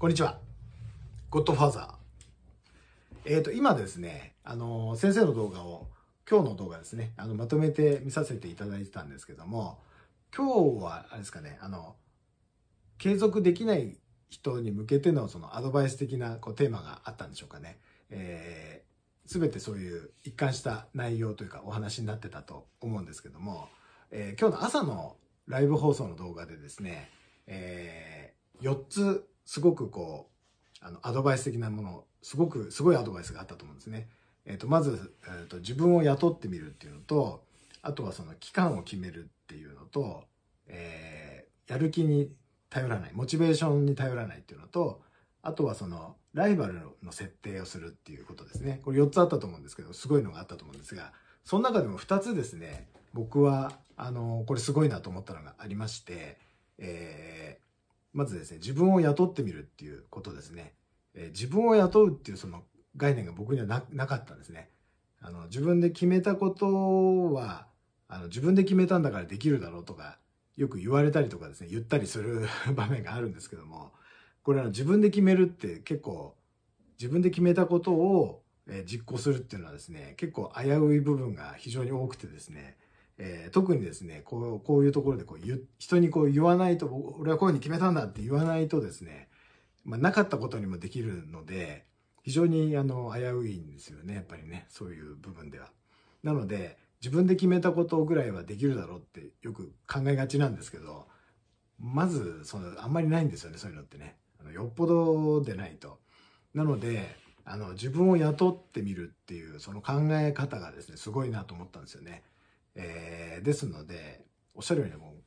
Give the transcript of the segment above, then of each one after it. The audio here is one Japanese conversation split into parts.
こんにちは。ゴッドファーザー。えっ、ー、と、今ですね、あの、先生の動画を、今日の動画ですね、あの、まとめて見させていただいてたんですけども、今日は、あれですかね、あの、継続できない人に向けてのそのアドバイス的なこうテーマがあったんでしょうかね。えー、全てそういう一貫した内容というかお話になってたと思うんですけども、えー、今日の朝のライブ放送の動画でですね、えー、4つすごくこう、あの、アドバイス的なもの、すごく、すごいアドバイスがあったと思うんですね。えっ、ー、と、まず、えーと、自分を雇ってみるっていうのと、あとはその期間を決めるっていうのと、えー、やる気に頼らない、モチベーションに頼らないっていうのと、あとはその、ライバルの設定をするっていうことですね。これ4つあったと思うんですけど、すごいのがあったと思うんですが、その中でも2つですね、僕は、あの、これすごいなと思ったのがありまして、えー、まずですね、自分を雇ってみるっていうことですね。えー、自分を雇うっていうその概念が僕にはななかったんですね。あの、自分で決めたことは、あの、自分で決めたんだからできるだろうとか、よく言われたりとかですね、言ったりする 場面があるんですけども、これは自分で決めるって結構、自分で決めたことをえ実行するっていうのはですね、結構危うい部分が非常に多くてですね、えー、特にですね、こうこういうところでこう言人にこう言わないと、俺はこういうふうに決めたんだって言わないとですね、まあ、なかったことにもできるので、非常にあの危ういんですよね、やっぱりね、そういう部分では。なので、自分で決めたことぐらいはできるだろうってよく考えがちなんですけど、まず、その、あんまりないんですよね、そういうのってね。あのよっぽどでないと。なので、あの、自分を雇ってみるっていう、その考え方がですね、すごいなと思ったんですよね。えー、ですので、おっしゃるようにもう、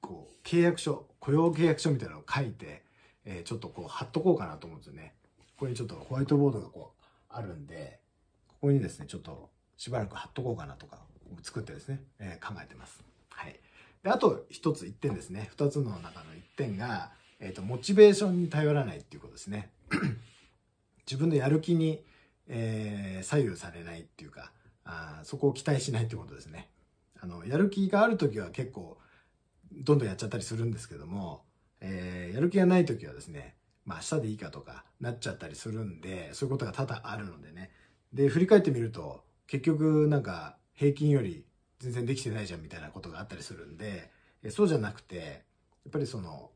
こう、契約書、雇用契約書みたいなのを書いて、えー、ちょっとこう、貼っとこうかなと思うんですよね。ここにちょっとホワイトボードがこう、あるんで、ここにですね、ちょっとしばらく貼っとこうかなとか、作ってですね、えー、考えてます。はい。で、あと1つ1点ですね。2つの中の1点が、えっ、ー、と、モチベーションに頼らないっていうことですね。自分のやる気に、えー、左右されないっていうか、あそこを期待しないってことですね。あの、やる気がある時は結構、どんどんやっちゃったりするんですけども、えー、やる気がない時はですね、まあ明日でいいかとかなっちゃったりするんで、そういうことが多々あるのでね。で、振り返ってみると、結局なんか平均より全然できてないじゃんみたいなことがあったりするんで、そうじゃなくて、やっぱりその、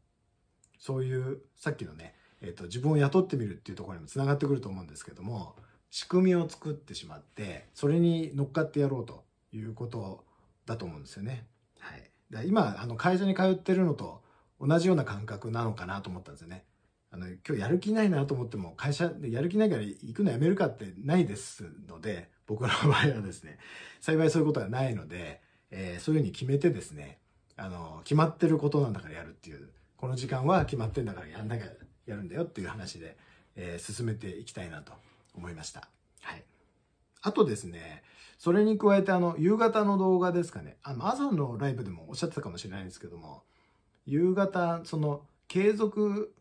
そういうさっきのね、えっ、ー、と、自分を雇ってみるっていうところにもつながってくると思うんですけども、仕組みを作ってしまって、それに乗っかってやろうということだと思うんですよね。はい。で今、あの、会社に通ってるのと同じような感覚なのかなと思ったんですよね。あの、今日やる気ないなと思っても、会社でやる気ないから行くのやめるかってないですので、僕の場合はですね、幸いそういうことはないので、えー、そういうふうに決めてですね、あの、決まってることなんだからやるっていう、この時間は決まってんだからやんなきゃやるんだよっていう話で、えー、進めていきたいなと思いました。はい。あとですね、それに加えて、あの、夕方の動画ですかね。あの、朝のライブでもおっしゃってたかもしれないんですけども、夕方、その、継続、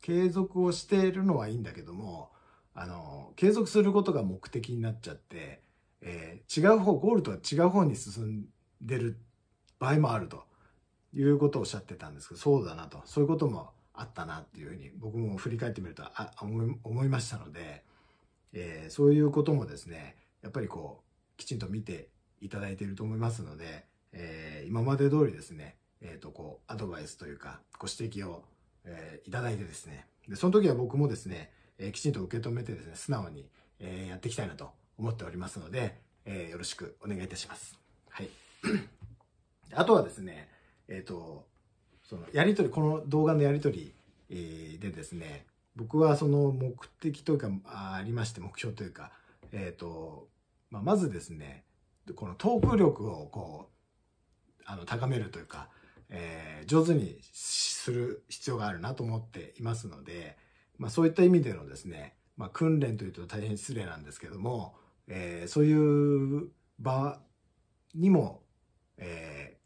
継続をしているのはいいんだけども、あの、継続することが目的になっちゃって、えー、違う方、ゴールとは違う方に進んでる場合もあるということをおっしゃってたんですけど、そうだなと、そういうこともあったなっていうふうに僕も振り返ってみるとあ思いましたので、えー、そういうこともですね、やっぱりこう、きちんと見ていただいていると思いますので、えー、今まで通りですね、えっ、ー、と、こう、アドバイスというか、ご指摘を、えー、いただいてですね、で、その時は僕もですね、えー、きちんと受け止めてですね、素直に、えー、やっていきたいなと思っておりますので、えー、よろしくお願いいたします。はい。あとはですね、えっ、ー、と、その、やり取り、この動画のやり取り、でですね、僕はその目的というか、ありまして、目標というか、えっ、ー、と、まあ、まずですね、このトーク力をこう、あの、高めるというか、えー、上手にする必要があるなと思っていますので、まあ、そういった意味でのですね、まあ、訓練というと大変失礼なんですけども、えー、そういう場にも、え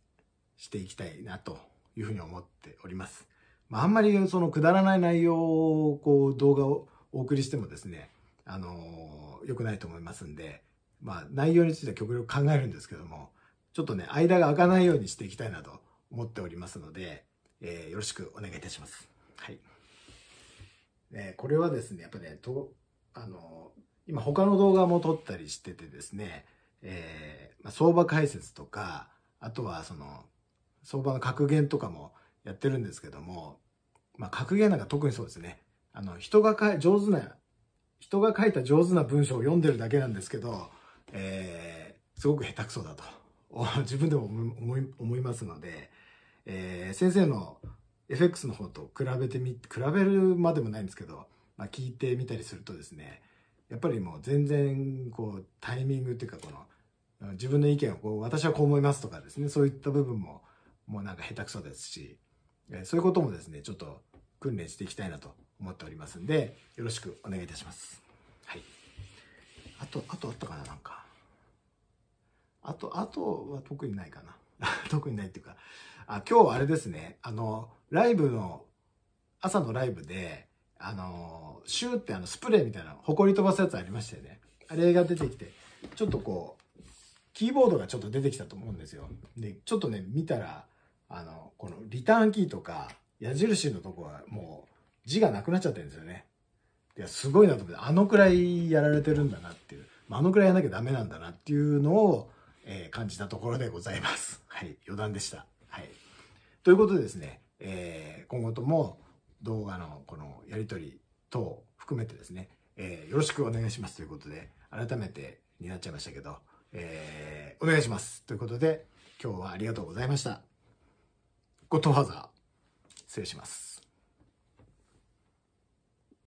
ー、していきたいなというふうに思っております。まあ、あんまりそのくだらない内容をこう動画をお送りしてもですね、あの良くないと思いますんで、まあ、内容については極力考えるんですけども、ちょっとね、間が空かないようにしていきたいなと思っておりますので、えー、よろしくお願いいたします。はい。ね、これはですね、やっぱね、と、あの、今他の動画も撮ったりしててですね、えー、まあ、相場解説とか、あとはその、相場の格言とかもやってるんですけども、まあ、格言なんか特にそうですね。あの、人が書い、上手な、人が書いた上手な文章を読んでるだけなんですけど、えー、すごく下手くそだと 自分でも思い思いますので、えー、先生の FX の方と比べてみ比べるまでもないんですけど、まあ、聞いてみたりするとですねやっぱりもう全然こうタイミングっていうかこの自分の意見をこう私はこう思いますとかですねそういった部分ももうなんか下手くそですし、えそういうこともですねちょっと訓練していきたいなと思っておりますんでよろしくお願いいたします。はい、あとあとあったかななんかあと、あとは特にないかな。特にないっていうか。あ、今日あれですね。あの、ライブの、朝のライブで、あの、シューってあの、スプレーみたいな、埃飛ばすやつありましたよね。あれが出てきて、ちょっとこう、キーボードがちょっと出てきたと思うんですよ。で、ちょっとね、見たら、あの、このリターンキーとか、矢印のとこはもう字がなくなっちゃってるんですよね。いや、すごいなと思って、あのくらいやられてるんだなっていう、まあ、あのくらいやらなきゃダメなんだなっていうのを、えー、感じたところでございます。はい、余談でした。はい。ということでですね、えー、今後とも動画のこのやり取り等含めてですね、えー、よろしくお願いしますということで、改めてになっちゃいましたけど、えー、お願いしますということで、今日はありがとうございました。ゴッドファーザー、失礼します。